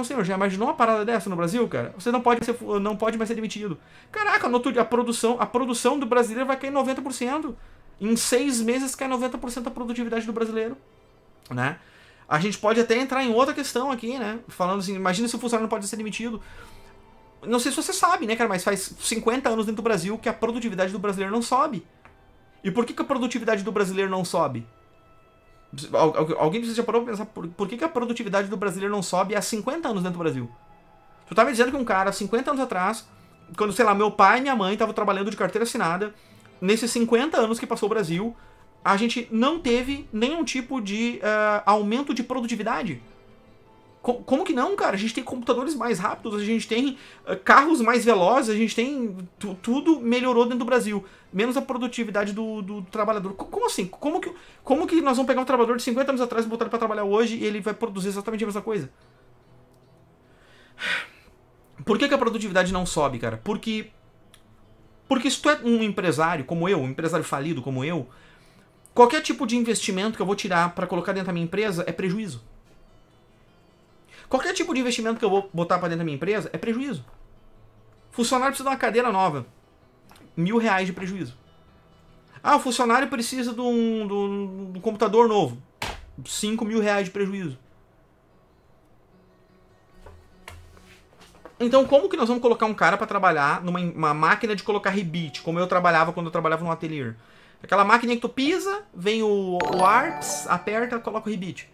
Não, senhor, já imaginou uma parada dessa no Brasil, cara? Você não pode, ser, não pode mais ser demitido. Caraca, no outro dia, a produção, a produção do brasileiro vai cair 90%. Em seis meses cai 90% da produtividade do brasileiro, né? A gente pode até entrar em outra questão aqui, né? Falando assim, imagina se o funcionário não pode ser demitido. Não sei se você sabe, né, cara, mas faz 50 anos dentro do Brasil que a produtividade do brasileiro não sobe. E por que, que a produtividade do brasileiro não sobe? Alguém precisa parar pra pensar por, por que, que, a produtividade do brasileiro não sobe há 50 anos dentro do Brasil? Tu tá me dizendo que um cara, 50 anos atrás, quando, sei lá, meu pai e minha mãe estavam trabalhando de carteira assinada, nesses 50 anos que passou o Brasil, a gente não teve nenhum tipo de uh, aumento de produtividade. Co como que não, cara? A gente tem computadores mais rápidos, a gente tem uh, carros mais velozes, a gente tem. Tu tudo melhorou dentro do Brasil. Menos a produtividade do, do, trabalhador. Co como assim? Como que, como que nós vamos pegar um trabalhador de 50 anos atrás e botar ele pra trabalhar hoje e ele vai produzir exatamente a mesma coisa? Por que, que a produtividade não sobe, cara? Porque. Porque se tu é um empresário como eu, um empresário falido como eu, qualquer tipo de investimento que eu vou tirar para colocar dentro da minha empresa é prejuízo. Qualquer tipo de investimento que eu vou botar para dentro da minha empresa é prejuízo. Funcionário precisa de uma cadeira nova. Mil reais de prejuízo. Ah, o funcionário precisa de um, de um, de um computador novo. Cinco mil reais de prejuízo. Então, como que nós vamos colocar um cara para trabalhar numa máquina de colocar rebite, como eu trabalhava quando eu trabalhava no ateliê? Aquela máquina que tu pisa, vem o, o ar, aperta, coloca o rebite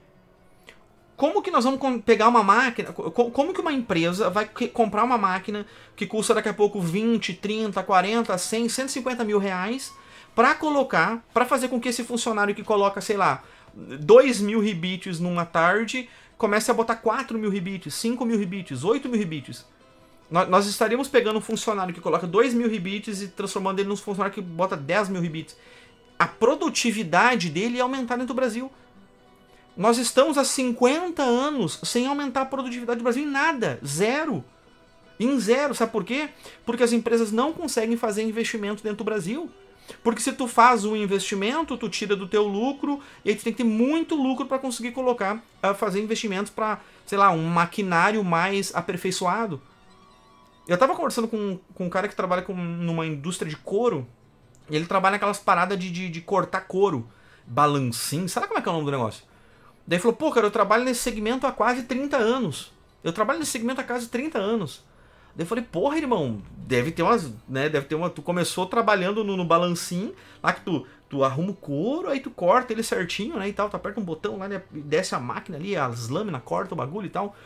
como que nós vamos pegar uma máquina, como que uma empresa vai comprar uma máquina que custa daqui a pouco 20, 30, 40, 100, 150 mil reais para colocar, para fazer com que esse funcionário que coloca, sei lá, 2 mil rebites numa tarde, comece a botar 4 mil rebites, 5 mil rebites, 8 mil rebites. Nós estaríamos pegando um funcionário que coloca 2 mil rebites e transformando ele num funcionário que bota 10 mil rebites. A produtividade dele ia aumentar dentro do Brasil. Nós estamos há 50 anos sem aumentar a produtividade do Brasil em nada, zero. Em zero, sabe por quê? Porque as empresas não conseguem fazer investimento dentro do Brasil. Porque se tu faz um investimento, tu tira do teu lucro e aí tu tem que ter muito lucro para conseguir colocar, uh, fazer investimentos para, sei lá, um maquinário mais aperfeiçoado. Eu tava conversando com, com um cara que trabalha com, numa indústria de couro e ele trabalha naquelas paradas de, de, de cortar couro. Balancim, sabe como é que é o nome do negócio? Daí falou, pô, cara, eu trabalho nesse segmento há quase 30 anos. Eu trabalho nesse segmento há quase 30 anos. Daí eu falei, porra, irmão, deve ter umas, né, deve ter uma, tu começou trabalhando no, no balancim, lá que tu, tu arruma o couro, aí tu corta ele certinho, né, e tal, tu aperta um botão lá, né, desce a máquina ali, as lâminas, corta o bagulho e tal.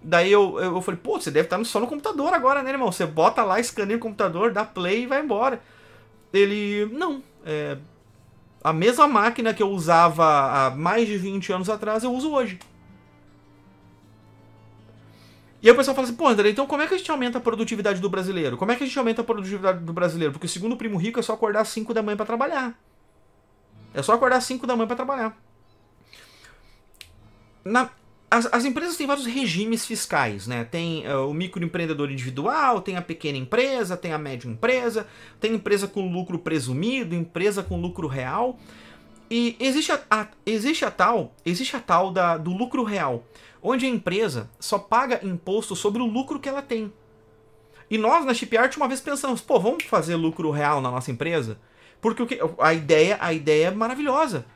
Daí eu, eu, eu falei, pô, você deve estar só no computador agora, né, irmão, você bota lá, escaneia o computador, dá play e vai embora. Ele, não, é, a mesma máquina que eu usava há mais de 20 anos atrás, eu uso hoje. E aí o pessoal fala assim, pô, André, então como é que a gente aumenta a produtividade do brasileiro? Como é que a gente aumenta a produtividade do brasileiro? Porque segundo o primo rico é só acordar às 5 da manhã para trabalhar. É só acordar às 5 da manhã para trabalhar. Na, as, as, empresas têm vários regimes fiscais, né? Tem uh, o microempreendedor individual, tem a pequena empresa, tem a média empresa, tem empresa com lucro presumido, empresa com lucro real. E existe a, a existe a tal, existe a tal da, do lucro real, onde a empresa só paga imposto sobre o lucro que ela tem. E nós na Chipyard uma vez pensamos, pô, vamos fazer lucro real na nossa empresa? Porque a ideia, a ideia é maravilhosa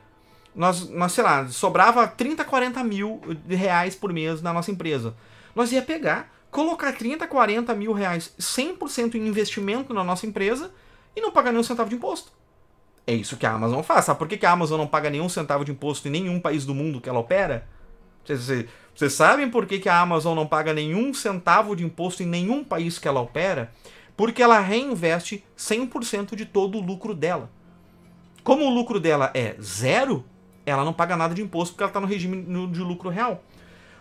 nós, nós, sei lá, sobrava 30, 40 mil reais por mês na nossa empresa. Nós ia pegar, colocar 30, 40 mil reais 100% em investimento na nossa empresa e não pagar nenhum centavo de imposto. É isso que a Amazon faz. Sabe por que a Amazon não paga nenhum centavo de imposto em nenhum país do mundo que ela opera? Vocês, sabem por que, que a Amazon não paga nenhum centavo de imposto em nenhum país que ela opera? Porque ela reinveste 100% de todo o lucro dela. Como o lucro dela é zero, ela não paga nada de imposto porque ela está no regime de lucro real.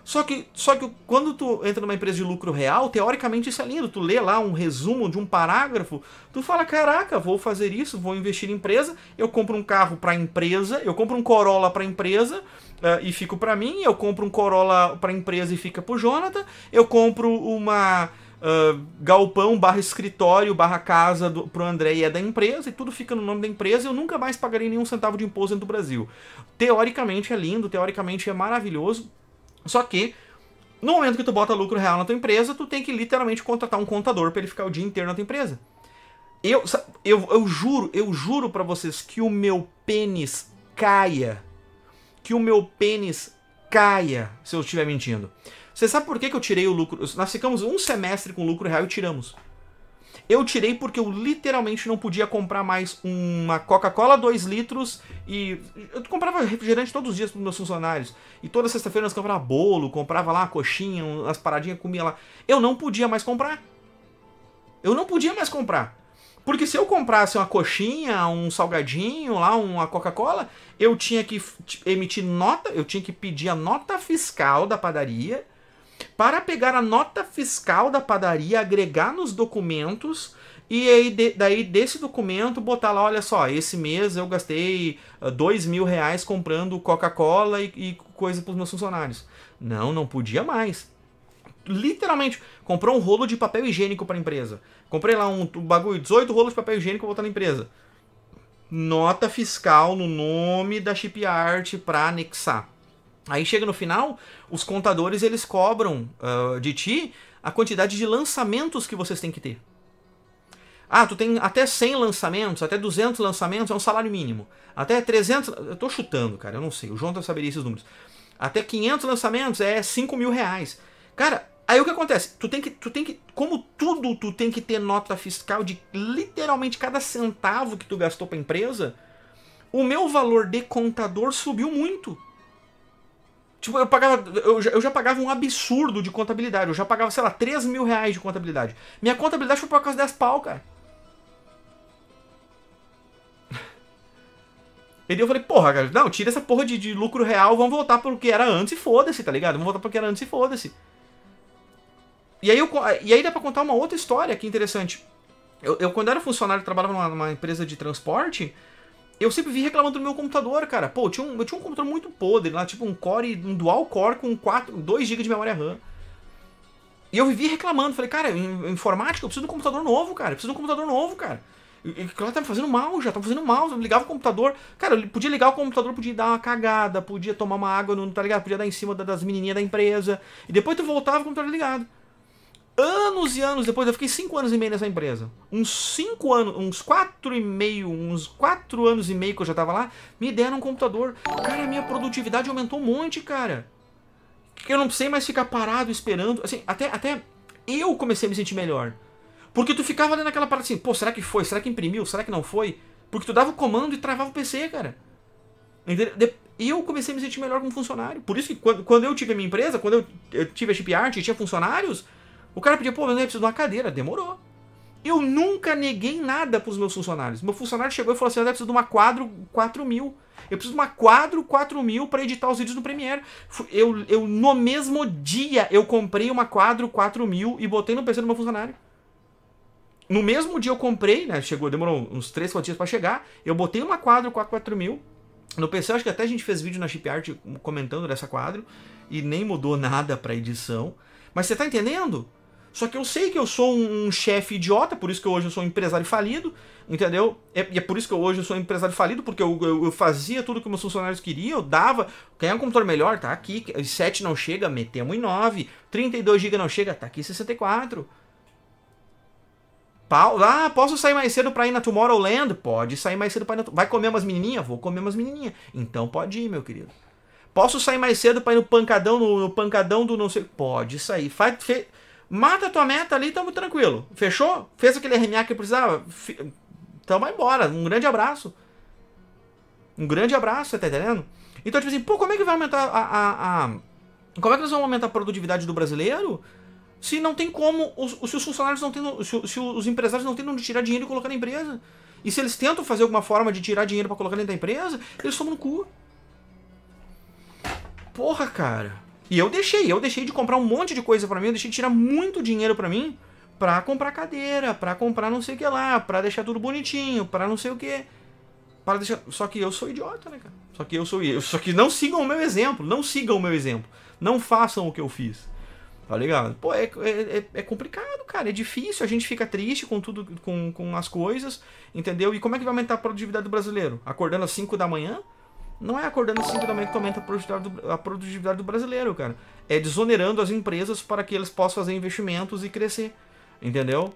Só que, só que quando tu entra numa empresa de lucro real, teoricamente isso é lindo. Tu lê lá um resumo de um parágrafo, tu fala: caraca, vou fazer isso, vou investir em empresa, eu compro um carro para a empresa, eu compro um Corolla para a empresa, Uh, e fico para mim, eu compro um Corolla para a empresa e fica o Jonathan, eu compro uma ah, galpão barra escritório barra casa do, pro André e é da empresa, e tudo fica no nome da empresa, eu nunca mais pagarei nenhum centavo de imposto dentro do Brasil. Teoricamente é lindo, teoricamente é maravilhoso, só que no momento que tu bota lucro real na tua empresa, tu tem que literalmente contratar um contador para ele ficar o dia inteiro na tua empresa. Eu, eu, eu juro, eu juro para vocês que o meu pênis caia. Que o meu pênis caia se eu estiver mentindo. Você sabe por que, que eu tirei o lucro? Nós ficamos um semestre com lucro real e tiramos. Eu tirei porque eu literalmente não podia comprar mais uma Coca-Cola 2 litros e. Eu comprava refrigerante todos os dias para meus funcionários. E toda sexta-feira nós comprava bolo, comprava lá coxinha, umas paradinhas, comia lá. Eu não podia mais comprar. Eu não podia mais comprar. Porque se eu comprasse uma coxinha, um salgadinho lá, uma Coca-Cola, eu tinha que emitir nota, eu tinha que pedir a nota fiscal da padaria para pegar a nota fiscal da padaria, agregar nos documentos e aí de, daí desse documento botar lá, olha só, esse mês eu gastei ah, dois mil reais comprando Coca-Cola e, e coisa para os meus funcionários. Não, não podia mais literalmente, comprou um rolo de papel higiênico para a empresa. Comprei lá um, um bagulho, 18 rolos de papel higiênico, para botar na empresa. Nota fiscal no nome da chipyard para anexar. Aí chega no final, os contadores eles cobram uh, de ti a quantidade de lançamentos que vocês têm que ter. Ah, tu tem até 100 lançamentos, até 200 lançamentos é um salário mínimo. Até 300, eu tô chutando, cara, eu não sei, o João tá saberia esses números. Até 500 lançamentos é 5 mil reais. Cara, aí o que acontece? Tu tem que, tu tem que, como tudo, tu tem que ter nota fiscal de literalmente cada centavo que tu gastou pra empresa. O meu valor de contador subiu muito Tipo, eu pagava. Eu já, eu já, pagava um absurdo de contabilidade. Eu já pagava, sei lá, 3 mil reais de contabilidade. Minha contabilidade foi por causa das pau, cara. E eu falei, porra, cara, não, tira essa porra de, de lucro real, vamos voltar pro que era antes e foda-se, tá ligado? Vamos voltar pro que era antes e foda-se. E aí, eu, e aí dá pra contar uma outra história que é interessante. Eu, eu, quando era funcionário, trabalhava numa, numa empresa de transporte eu sempre vi reclamando do meu computador, cara. Pô, eu tinha um, eu tinha um computador muito podre lá, tipo um core, um dual core com 2 GB de memória RAM. E eu vivi reclamando, falei, cara, informática, eu preciso de um computador novo, cara, eu preciso de um computador novo, cara. cara tá me fazendo mal já, tá me fazendo mal. Eu ligava o computador. Cara, eu podia ligar o computador, podia dar uma cagada, podia tomar uma água, não tá ligado? Podia dar em cima das menininhas da empresa. E depois tu voltava com o computador ligado anos e anos depois, eu fiquei 5 anos e meio nessa empresa. Uns 5 anos, uns 4 e meio, uns quatro anos e meio que eu já tava lá, me deram um computador. Cara, minha produtividade aumentou um monte, cara. Eu não sei mais ficar parado esperando. Assim, até, até eu comecei a me sentir melhor. Porque tu ficava ali naquela parte assim, pô, será que foi? Será que imprimiu? Será que não foi? Porque tu dava o comando e travava o PC, cara. E eu comecei a me sentir melhor como funcionário. Por isso que quando, quando eu tive a minha empresa, quando eu, eu tive a Chip Art e tinha funcionários, o cara pediu, pô, eu preciso de uma cadeira. Demorou. Eu nunca neguei nada para os meus funcionários. Meu funcionário chegou e falou assim: eu preciso de uma quadro 4 mil. Eu preciso de uma quadro 4 mil para editar os vídeos no Premiere. Eu, eu, no mesmo dia, eu comprei uma quadro 4 mil e botei no PC do meu funcionário. No mesmo dia eu comprei, né? Chegou, demorou uns 3, 4 dias para chegar. Eu botei uma quadro 4, 4 mil. No PC, acho que até a gente fez vídeo na Chipart comentando dessa quadro. E nem mudou nada pra edição. Mas você tá entendendo? Só que eu sei que eu sou um, um chefe idiota, por isso que hoje eu sou um empresário falido, entendeu? É, e é, é, por isso que hoje eu sou um empresário falido, porque eu, eu, eu, fazia tudo que meus funcionários queriam, eu dava. é um computador melhor? Tá aqui. 7 não chega, metemos em 9. 32 GB não chega, tá aqui 64. Pau, ah, posso sair mais cedo pra ir na Tomorrowland? Pode sair mais cedo pra ir na Vai comer umas menininhas? Vou comer umas menininhas. Então pode ir, meu querido. Posso sair mais cedo pra ir no pancadão, no, no pancadão do não sei... Pode sair. Faz... Fe... Mata tua meta ali, tamo tranquilo. Fechou? Fez aquele RMA que precisava? F... Tamo embora. Um grande abraço. Um grande abraço, você tá entendendo? Então, tipo assim, pô, como é que vai aumentar a, a, a... Como é que nós vamos aumentar a produtividade do brasileiro se não tem como, os, se os funcionários não têm, se, se, os empresários não têm onde tirar dinheiro e colocar na empresa? E se eles tentam fazer alguma forma de tirar dinheiro para colocar dentro da empresa, eles tomam no cu. Porra, cara. E eu deixei, eu deixei de comprar um monte de coisa para mim, eu deixei de tirar muito dinheiro para mim para comprar cadeira, para comprar não sei o que lá, para deixar tudo bonitinho, para não sei o que. Para deixar, só que eu sou idiota, né, cara? Só que eu sou eu, só que não sigam o meu exemplo, não sigam o meu exemplo. Não façam o que eu fiz. Tá ligado? Pô, é, é, é, é complicado, cara. É difícil. A gente fica triste com tudo, com, com as coisas, entendeu? E como é que vai aumentar a produtividade do brasileiro? Acordando às 5 da manhã? Não é acordando 5 da manhã que aumenta a produtividade do brasileiro, cara. É desonerando as empresas para que eles possam fazer investimentos e crescer. Entendeu?